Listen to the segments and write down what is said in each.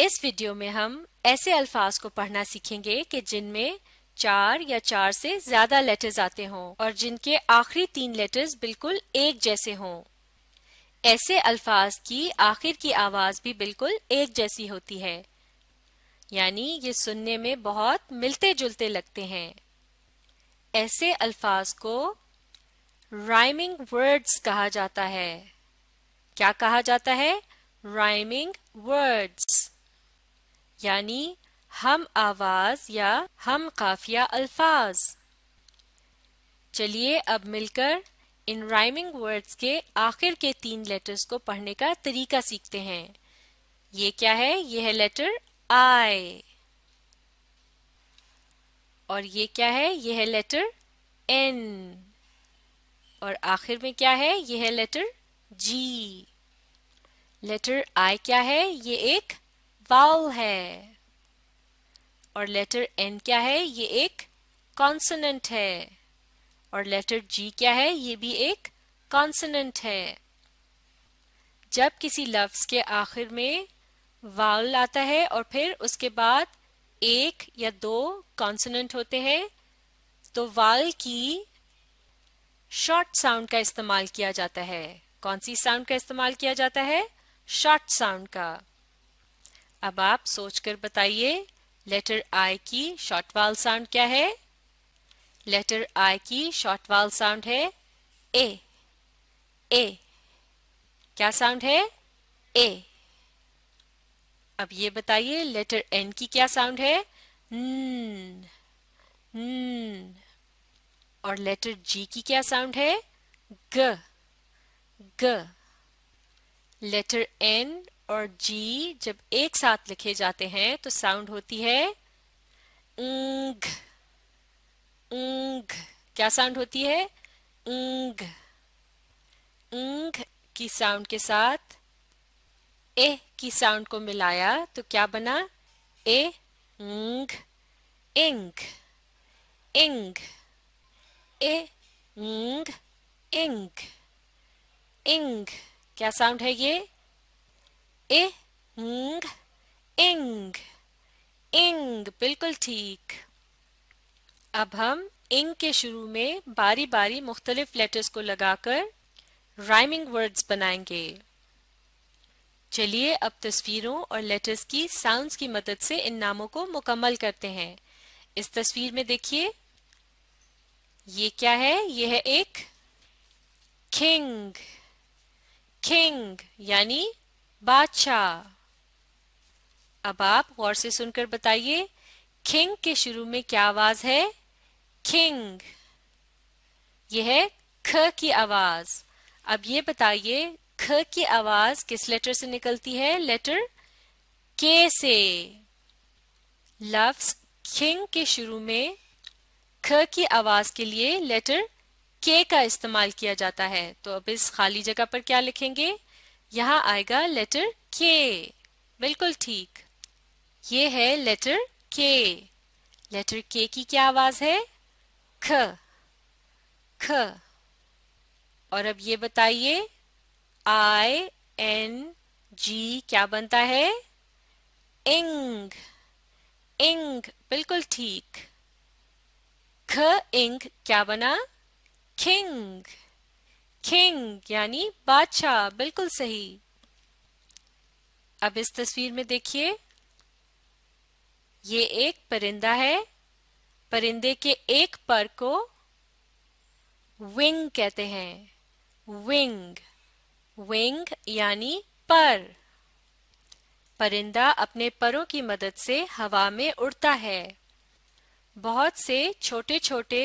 इस वीडियो में हम ऐसे अल्फाज को पढ़ना सीखेंगे कि जिनमें चार या चार से ज्यादा लेटर्स आते हों और जिनके आखिरी तीन लेटर्स बिल्कुल एक जैसे हों ऐसे अल्फाज की आखिर की आवाज भी बिल्कुल एक जैसी होती है यानी ये सुनने में बहुत मिलते जुलते लगते हैं ऐसे अल्फाज को राइमिंग वर्ड्स कहा जाता है क्या कहा जाता है राइमिंग वर्ड्स यानी हम आवाज या हम काफिया अल्फाज चलिए अब मिलकर इन राइमिंग वर्ड्स के आखिर के तीन लेटर्स को पढ़ने का तरीका सीखते हैं ये क्या है ये है लेटर आई और ये क्या है ये है लेटर एन और आखिर में क्या है ये है लेटर जी लेटर आई क्या है ये एक वाउल है और लेटर एन क्या है ये एक कॉन्सनेंट है और लेटर जी क्या है ये भी एक कॉन्सनेंट है जब किसी लफ्ज के आखिर में वाउल आता है और फिर उसके बाद एक या दो कॉन्सनेंट होते हैं तो वाल की शॉर्ट साउंड का इस्तेमाल किया जाता है कौन सी साउंड का इस्तेमाल किया जाता है शॉर्ट साउंड का अब आप सोचकर बताइए लेटर आई की शॉर्ट वाल साउंड क्या है लेटर आई की शॉर्ट वाल साउंड है ए ए क्या साउंड है ए अब ये बताइए लेटर एन की क्या साउंड है न, न, और लेटर जी की क्या साउंड है ग ग लेटर एन और जी जब एक साथ लिखे जाते हैं तो साउंड होती है उंग, उंग, क्या साउंड होती है उंग उंग की साउंड के साथ ए की साउंड को मिलाया तो क्या बना ए उंग, इंग इंग ए उंग, इंग इंग क्या साउंड है ये ing ing इंग बिल्कुल ठीक अब हम इंग के शुरू में बारी बारी मुख्तलिफ लेटर्स को लगाकर राइमिंग वर्ड्स बनाएंगे चलिए अब तस्वीरों और लेटर्स की साउंड्स की मदद से इन नामों को मुकम्मल करते हैं इस तस्वीर में देखिए ये क्या है ये है एक किंग किंग यानी बादशाह अब आप गौर से सुनकर बताइए खिंग के शुरू में क्या आवाज है खिंग यह है ख की आवाज अब ये बताइए ख की आवाज किस लेटर से निकलती है लेटर के से लफ्स खिंग के शुरू में ख की आवाज के लिए लेटर के का इस्तेमाल किया जाता है तो अब इस खाली जगह पर क्या लिखेंगे यहाँ आएगा लेटर के बिल्कुल ठीक ये है लेटर के लेटर के की क्या आवाज है ख ख और अब ये बताइए आई एन जी क्या बनता है इंग इंग बिल्कुल ठीक ख इंग क्या बना किंग किंग यानी बादशाह बिल्कुल सही अब इस तस्वीर में देखिए ये एक परिंदा है परिंदे के एक पर को विंग कहते हैं विंग विंग यानी पर परिंदा अपने परों की मदद से हवा में उड़ता है बहुत से छोटे छोटे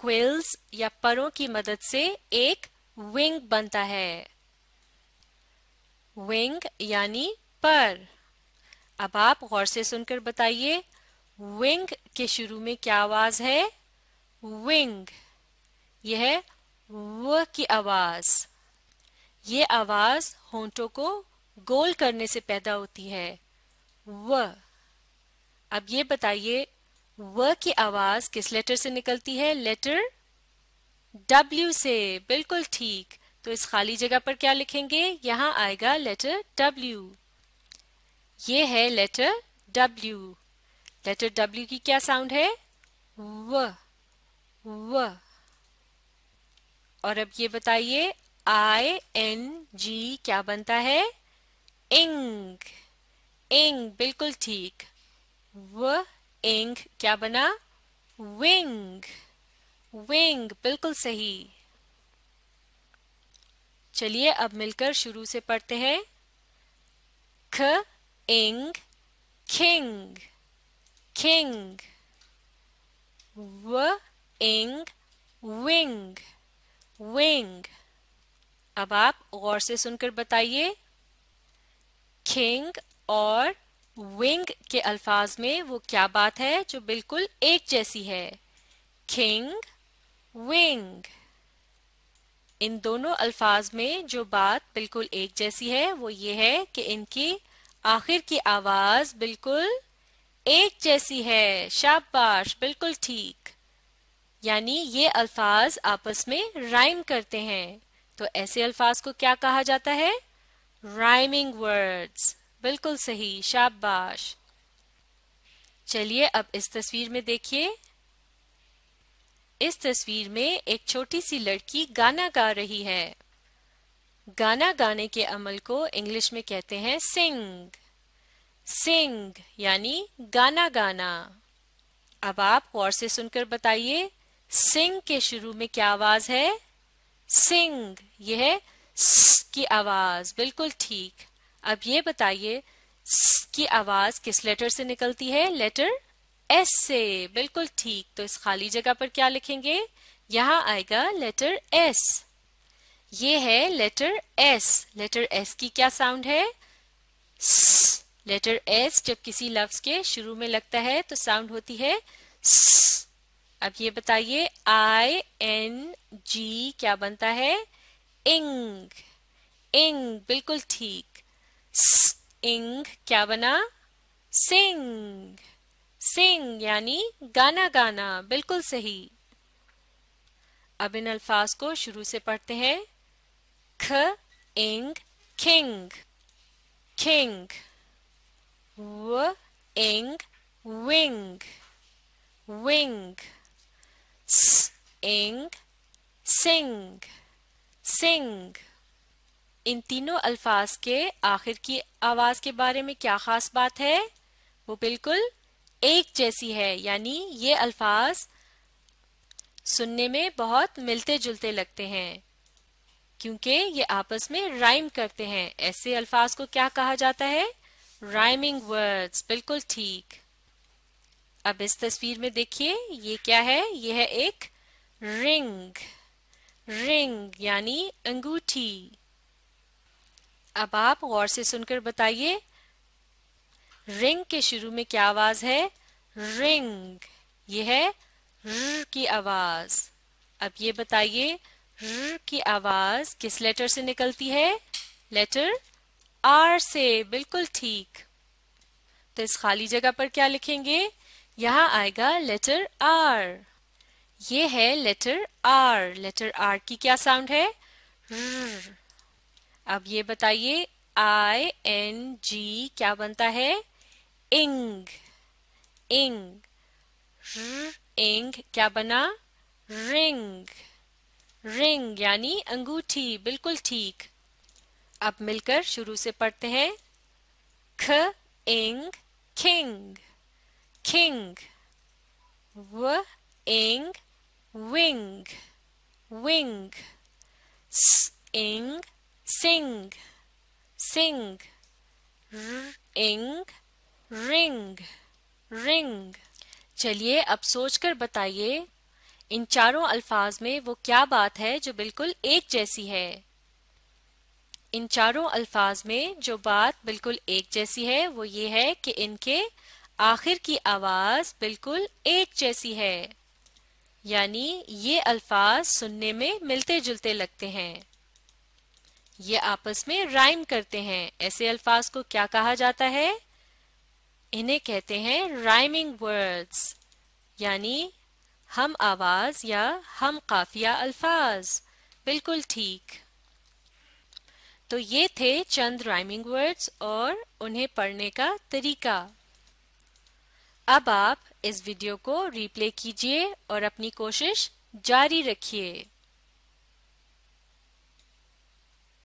क्विल्स या परों की मदद से एक विंग बनता है विंग यानी पर अब आप गौर से सुनकर बताइए विंग के शुरू में क्या आवाज है विंग यह है व की आवाज ये आवाज होंठों को गोल करने से पैदा होती है व अब ये बताइए व की आवाज किस लेटर से निकलती है लेटर W से बिल्कुल ठीक तो इस खाली जगह पर क्या लिखेंगे यहां आएगा लेटर W ये है लेटर W लेटर W की क्या साउंड है व व और अब ये बताइए आई एन जी क्या बनता है इंग इंग बिल्कुल ठीक व इंग क्या बना विंग विंग बिल्कुल सही चलिए अब मिलकर शुरू से पढ़ते हैं ख इंग king king व इंग विंग विंग अब आप गौर से सुनकर बताइए किंग और विंग के अल्फाज में वो क्या बात है जो बिल्कुल एक जैसी है किंग विंग इन दोनों अल्फाज में जो बात बिल्कुल एक जैसी है वो ये है कि इनकी आखिर की आवाज बिल्कुल एक जैसी है शाबाश बिल्कुल ठीक यानी ये अल्फाज आपस में राइम करते हैं तो ऐसे अल्फाज को क्या कहा जाता है राइमिंग वर्ड्स बिल्कुल सही शाबाश चलिए अब इस तस्वीर में देखिए इस तस्वीर में एक छोटी सी लड़की गाना गा रही है गाना गाने के अमल को इंग्लिश में कहते हैं सिंग सिंग यानी गाना गाना अब आप गौर से सुनकर बताइए सिंग के शुरू में क्या आवाज है सिंग यह है स की आवाज बिल्कुल ठीक अब ये बताइए की आवाज किस लेटर से निकलती है लेटर एस से बिल्कुल ठीक तो इस खाली जगह पर क्या लिखेंगे यहां आएगा लेटर एस ये है लेटर एस लेटर एस की क्या साउंड है स लेटर एस जब किसी लफ्ज के शुरू में लगता है तो साउंड होती है स अब ये बताइए आई एन जी क्या बनता है इंग इंग बिल्कुल ठीक इंग क्या बना सिंग सिंग यानी गाना गाना बिल्कुल सही अब इन अल्फाज को शुरू से पढ़ते हैं ख इंग खिंग खिंग व इंग विंग विंग स इंग सिंग सिंग इन तीनों अल्फाज के आखिर की आवाज के बारे में क्या खास बात है वो बिल्कुल एक जैसी है यानी ये अल्फाज सुनने में बहुत मिलते जुलते लगते हैं क्योंकि ये आपस में राइम करते हैं ऐसे अल्फाज को क्या कहा जाता है राइमिंग वर्ड्स बिल्कुल ठीक अब इस तस्वीर में देखिए ये क्या है ये है एक रिंग रिंग यानी अंगूठी अब आप गौर से सुनकर बताइए रिंग के शुरू में क्या आवाज है रिंग ये है र की आवाज अब ये बताइए र की आवाज किस लेटर से निकलती है लेटर आर से बिल्कुल ठीक तो इस खाली जगह पर क्या लिखेंगे यहां आएगा लेटर आर ये है लेटर आर लेटर आर की क्या साउंड है र अब ये बताइए आई एन जी क्या बनता है इंग इंग इंग क्या बना रिंग रिंग यानी अंगूठी बिल्कुल ठीक अब मिलकर शुरू से पढ़ते हैं ख इंग किंग किंग व ing wing wing s ing sing sing r ing ring ring चलिए अब सोचकर बताइए इन चारों अल्फाज में वो क्या बात है जो बिल्कुल एक जैसी है इन चारों अल्फाज में जो बात बिल्कुल एक जैसी है वो ये है कि इनके आखिर की आवाज बिल्कुल एक जैसी है यानी ये अल्फाज सुनने में मिलते जुलते लगते हैं ये आपस में राइम करते हैं ऐसे अल्फाज को क्या कहा जाता है इन्हें कहते हैं राइमिंग वर्ड्स यानी हम आवाज या हम काफिया अल्फाज बिल्कुल ठीक तो ये थे चंद राइमिंग वर्ड्स और उन्हें पढ़ने का तरीका अब आप इस वीडियो को रिप्ले कीजिए और अपनी कोशिश जारी रखिए